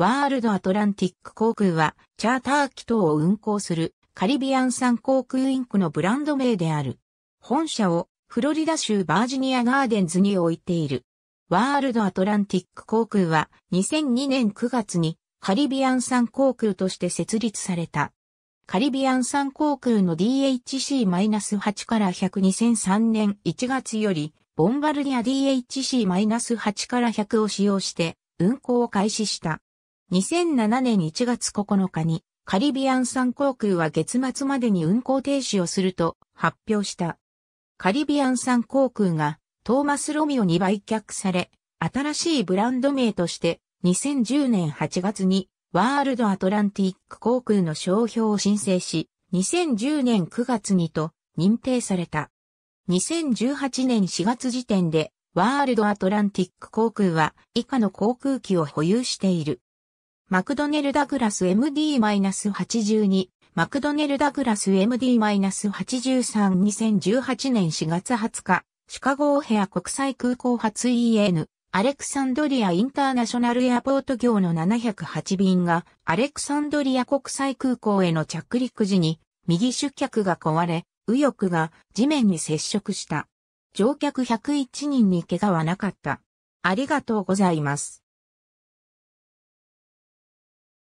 ワールドアトランティック航空は、チャーター機等を運航するカリビアン産航空インクのブランド名である。本社をフロリダ州バージニアガーデンズに置いている。ワールドアトランティック航空は2002年9月にカリビアン産航空として設立された。カリビアン産航空の DHC-8 から100 2003年1月より、ボンバルディア DHC-8 から100を使用して運航を開始した。2007年1月9日にカリビアン産航空は月末までに運航停止をすると発表した。カリビアン産航空がトーマス・ロミオに売却され、新しいブランド名として2010年8月にワールドアトランティック航空の商標を申請し、2010年9月にと認定された。2018年4月時点でワールドアトランティック航空は以下の航空機を保有している。マクドネル・ダグラス MD-82、マクドネル・ダグラス MD-832018 年4月20日、シカゴ・オヘア国際空港発 EN、アレクサンドリア・インターナショナル・エアポート業の708便が、アレクサンドリア国際空港への着陸時に、右出脚が壊れ、右翼が地面に接触した。乗客101人に怪我はなかった。ありがとうございます。